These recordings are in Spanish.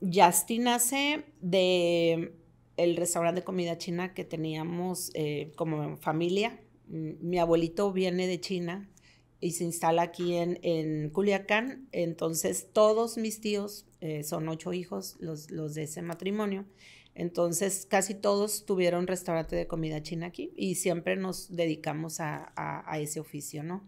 Justin nace de el restaurante de comida china que teníamos eh, como familia. Mm, mi abuelito viene de China y se instala aquí en, Culiacán. Entonces todos mis tíos, eh, son ocho hijos los, de ese matrimonio, entonces casi todos tuvieron restaurante de comida china aquí y siempre nos dedicamos a, ese oficio, ¿no?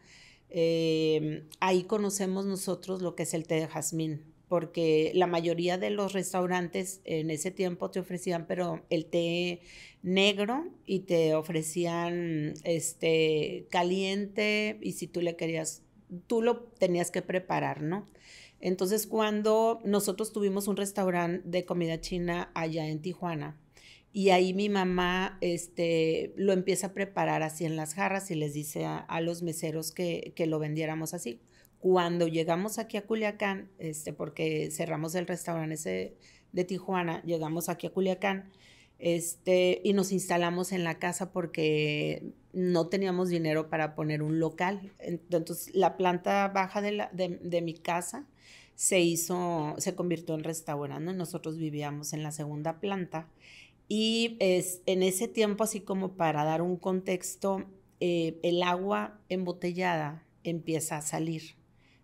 Eh, ahí conocemos nosotros lo que es el té de jazmín, porque la mayoría de los restaurantes en ese tiempo te ofrecían pero el té negro y te ofrecían este caliente y si tú le querías tú lo tenías que preparar, ¿no? Entonces, cuando nosotros tuvimos un restaurante de comida china allá en Tijuana, y ahí mi mamá este, lo empieza a preparar así en las jarras y les dice a, los meseros que, lo vendiéramos así. Cuando llegamos aquí a Culiacán, este, porque cerramos el restaurante de Tijuana, llegamos aquí a Culiacán este, y nos instalamos en la casa porque no teníamos dinero para poner un local. Entonces, la planta baja de, de, mi casa se hizo, se convirtió en restaurante, Nosotros vivíamos en la segunda planta y es, en ese tiempo, así como para dar un contexto, eh, el agua embotellada empieza a salir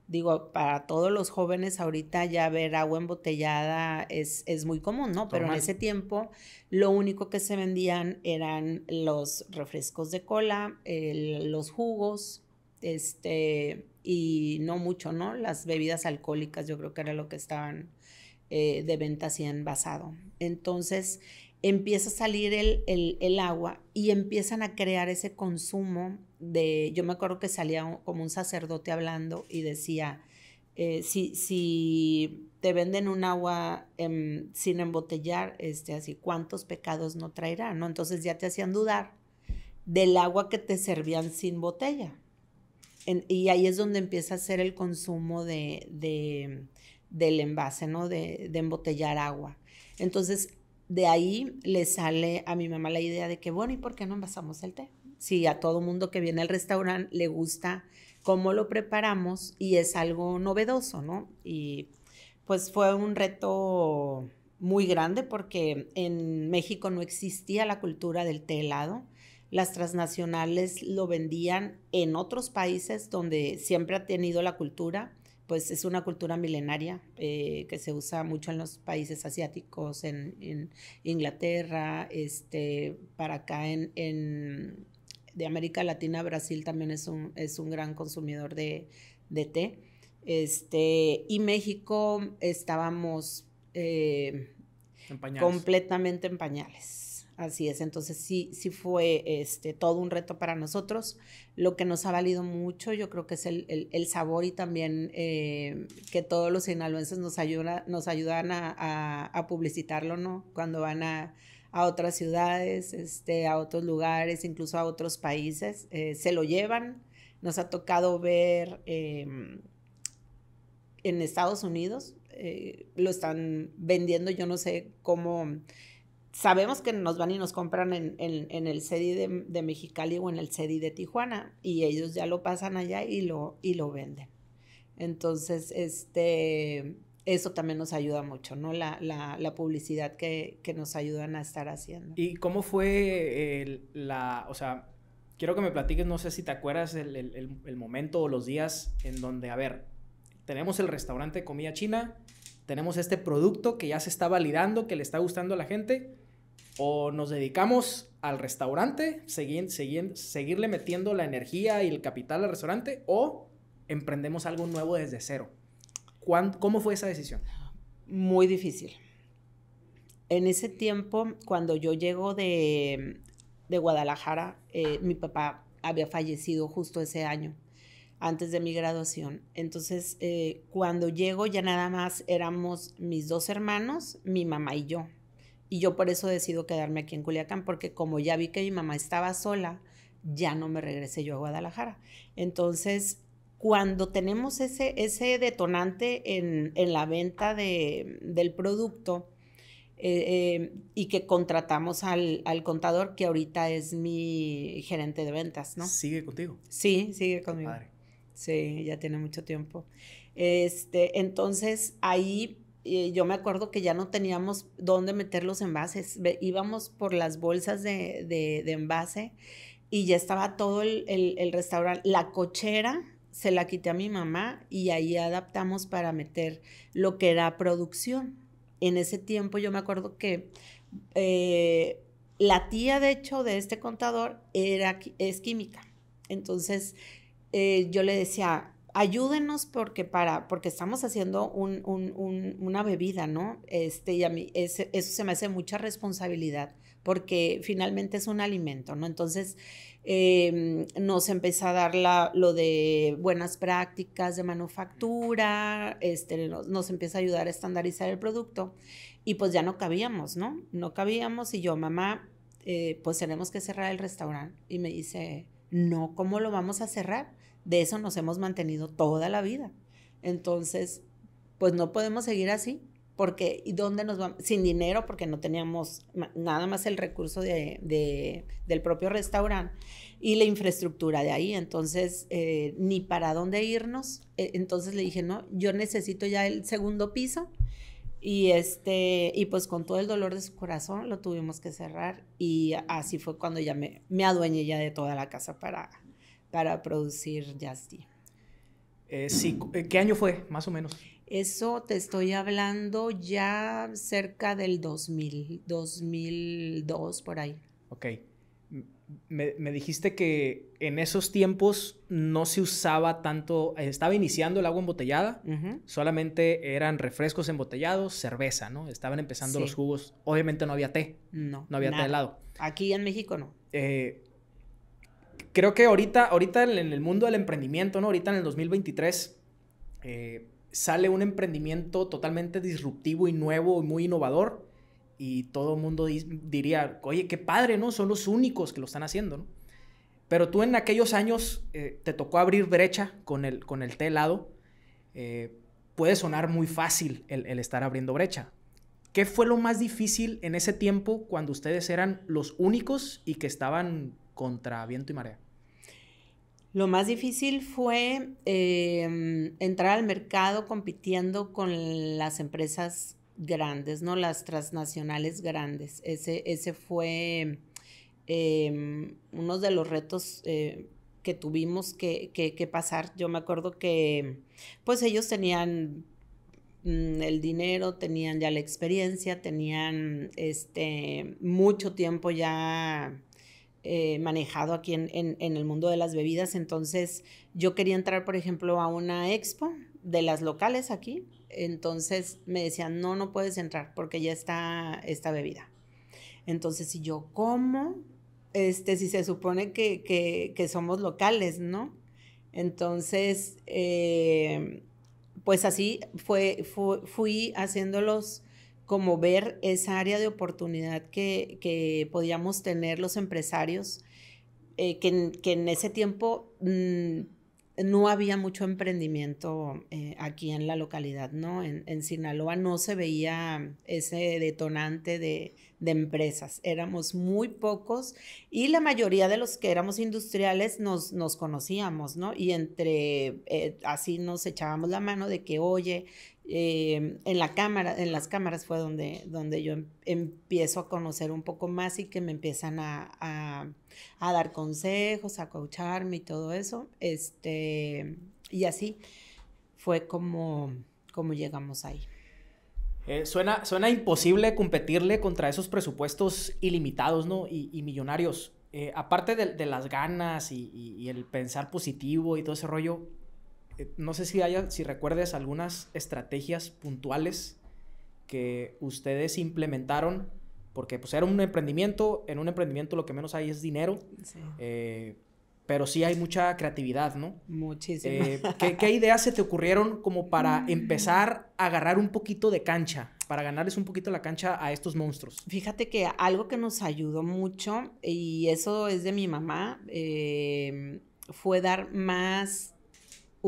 digo, para todos los jóvenes ahorita ya ver agua embotellada es, muy común, ¿no? Pero en ese tiempo lo único que se vendían eran los refrescos de cola, los jugos, este, y no mucho, ¿no? Las bebidas alcohólicas yo creo que era lo que estaban eh, de venta así envasado. Entonces empieza a salir el agua y empiezan a crear ese consumo de, yo me acuerdo que salía como un sacerdote hablando y decía, eh, si, si, te venden un agua em, sin embotellar, este, así, ¿cuántos pecados no traerá? ¿no? Entonces ya te hacían dudar del agua que te servían sin botella. y ahí es donde empieza a ser el consumo de, del envase, ¿no? De, de embotellar agua. Entonces, de ahí le sale a mi mamá la idea de que, bueno, ¿y por qué no envasamos el té? si a todo mundo que viene al restaurante le gusta cómo lo preparamos y es algo novedoso, ¿no? Y pues fue un reto muy grande porque en México no existía la cultura del té helado. Las transnacionales lo vendían en otros países donde siempre ha tenido la cultura, pues es una cultura milenaria eh, que se usa mucho en los países asiáticos, en, Inglaterra, este, para acá en de América Latina, Brasil también es un, es un gran consumidor de, té. Este, y México estábamos eh, completamente en pañales. Así es, entonces sí, sí fue este, todo un reto para nosotros. Lo que nos ha valido mucho, yo creo que es el, sabor y también eh, que todos los sinaloenses nos, nos ayudan a publicitarlo, ¿no? Cuando van a, a otras ciudades, este, a otros lugares, incluso a otros países. Eh, se lo llevan. Nos ha tocado ver em, en Estados Unidos, eh, lo están vendiendo, yo no sé cómo. Sabemos que nos van y nos compran en, el CEDI de, Mexicali o en el CEDI de Tijuana y ellos ya lo pasan allá y lo, y lo venden. Entonces, este, eso también nos ayuda mucho, ¿no? La, publicidad que, nos ayudan a estar haciendo. ¿Y cómo fue la, o sea, quiero que me platiques, no sé si te acuerdas el, momento o los días en donde, a ver, tenemos el restaurante de comida china, tenemos este producto que ya se está validando, que le está gustando a la gente, o nos dedicamos al restaurante, seguir, seguirle metiendo la energía y el capital al restaurante, o emprendemos algo nuevo desde cero. ¿Cómo fue esa decisión? Muy difícil. En ese tiempo, cuando yo llego de, de Guadalajara, eh, mi papá había fallecido justo ese año, antes de mi graduación. Entonces, eh, cuando llego ya nada más éramos mis dos hermanos, mi mamá y yo. Y yo por eso decido quedarme aquí en Culiacán, porque como ya vi que mi mamá estaba sola, ya no me regresé yo a Guadalajara. Entonces, cuando tenemos ese, detonante en, la venta del producto eh, eh, y que contratamos al, contador, que ahorita es mi gerente de ventas, ¿no? ¿Sigue contigo? Sí, sigue conmigo. Sí, ya tiene mucho tiempo. Este, entonces, ahí eh, yo me acuerdo que ya no teníamos dónde meter los envases. íbamos por las bolsas de, envase y ya estaba todo el, el restaurante, la cochera se la quité a mi mamá y ahí adaptamos para meter lo que era producción. En ese tiempo yo me acuerdo que eh, la tía, de hecho, de este contador era, es química. Entonces eh, yo le decía, ayúdenos porque, para, porque estamos haciendo una bebida, ¿no? Este, y a mí eso se me hace mucha responsabilidad porque finalmente es un alimento, ¿no? Entonces em, nos empieza a dar lo de buenas prácticas de manufactura, este, nos, empieza a ayudar a estandarizar el producto y pues ya no cabíamos, ¿no? No cabíamos y yo, mamá, eh, pues tenemos que cerrar el restaurante. Y me dice, no, ¿cómo lo vamos a cerrar? De eso nos hemos mantenido toda la vida. Entonces, pues no podemos seguir así porque ¿y dónde nos vamos? Sin dinero, porque no teníamos nada más el recurso de, del propio restaurante y la infraestructura de ahí, entonces eh, ni para dónde irnos. E, entonces le dije, no, yo necesito ya el segundo piso y este y pues con todo el dolor de su corazón lo tuvimos que cerrar y así fue cuando ya me, me adueñé ya de toda la casa para, para producir Justy. Eh, sí, eh, ¿qué año fue, más o menos? Eso te estoy hablando ya cerca del 2000, 2002 por ahí. Ok. Me, dijiste que en esos tiempos no se usaba tanto, eh, estaba iniciando el agua embotellada, solamente eran refrescos embotellados, cerveza, ¿no? Estaban empezando los jugos, obviamente no había té, no, no había té té helado. Aquí en México no. Eh, creo que ahorita, ahorita en el mundo del emprendimiento, ¿no? Ahorita en el 2023, sale un emprendimiento totalmente disruptivo y nuevo y muy innovador y todo el mundo diría, oye, qué padre, ¿no? Son los únicos que lo están haciendo, ¿no? Pero tú en aquellos años eh, te tocó abrir brecha con el, con el té helado. Eh, puede sonar muy fácil el, el estar abriendo brecha. ¿Qué fue lo más difícil en ese tiempo cuando ustedes eran los únicos y que estaban contra viento y marea? Lo más difícil fue em, entrar al mercado compitiendo con las empresas grandes, ¿no? Las transnacionales grandes. Ese, ese fue em, uno de los retos eh, que tuvimos que, pasar. Yo me acuerdo que, pues ellos tenían mm, el dinero, tenían ya la experiencia, tenían este, mucho tiempo ya eh, manejado aquí en, en, el mundo de las bebidas. Entonces yo quería entrar, por ejemplo, a una expo de las locales aquí. Entonces me decían, no, no puedes entrar porque ya está esta bebida. Entonces, si yo, como, Este, si se supone que, que, somos locales, ¿no? Entonces, eh, pues así fue, fue, fui haciéndolos como ver esa área de oportunidad que, podíamos tener los empresarios, eh, que, en ese tiempo mm, no había mucho emprendimiento eh, aquí en la localidad, ¿no? En, Sinaloa no se veía ese detonante de, empresas, éramos muy pocos y la mayoría de los que éramos industriales nos, nos conocíamos, ¿no? Y entre, eh, así nos echábamos la mano de que, oye, Em, en la cámara, en las cámaras fue donde, donde yo em, empiezo a conocer un poco más y que me empiezan a, a, dar consejos, a coacharme y todo eso. Este, y así fue como, como llegamos ahí. Eh, suena, suena imposible competirle contra esos presupuestos ilimitados ¿no? y, millonarios. Eh, aparte de, las ganas y el pensar positivo y todo ese rollo, eh, no sé si haya, si recuerdes algunas estrategias puntuales que ustedes implementaron, porque pues era un emprendimiento, en un emprendimiento lo que menos hay es dinero, eh, pero sí hay mucha creatividad, ¿no? Muchísimo. Eh, ¿qué, ideas se te ocurrieron como para mm. empezar a agarrar un poquito de cancha, para ganarles un poquito la cancha a estos monstruos? Fíjate que algo que nos ayudó mucho, y eso es de mi mamá, fue dar más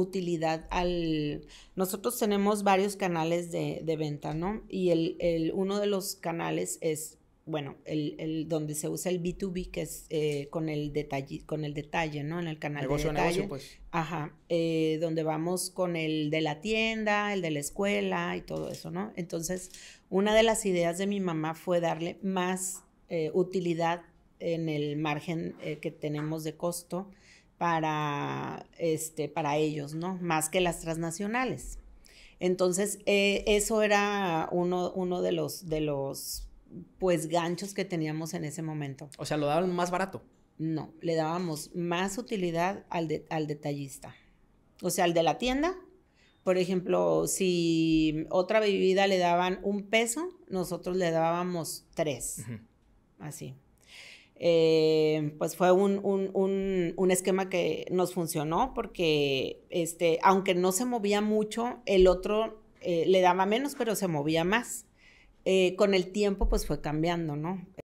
utilidad al... Nosotros tenemos varios canales de, venta, ¿no? Y el, el, uno de los canales es, bueno, el, el donde se usa el B2B, que es eh, con, el detalle, con el detalle, ¿no? En el canal negocio, de detalle. Negocio, pues. Ajá, eh, donde vamos con el de la tienda, el de la escuela y todo eso, ¿no? Entonces, una de las ideas de mi mamá fue darle más eh, utilidad en el margen que tenemos de costo para, este, para ellos, ¿no? Más que las transnacionales. Entonces, eh, eso era uno, uno de los, de los, pues, ganchos que teníamos en ese momento. O sea, lo daban más barato. No, le dábamos más utilidad al, al detallista. O sea, al de la tienda, por ejemplo, si otra bebida le daban un peso, nosotros le dábamos tres. Así. Eh, pues fue un, un, un, un, esquema que nos funcionó porque, este, aunque no se movía mucho, el otro eh, le daba menos, pero se movía más. Eh, con el tiempo, pues fue cambiando, ¿no?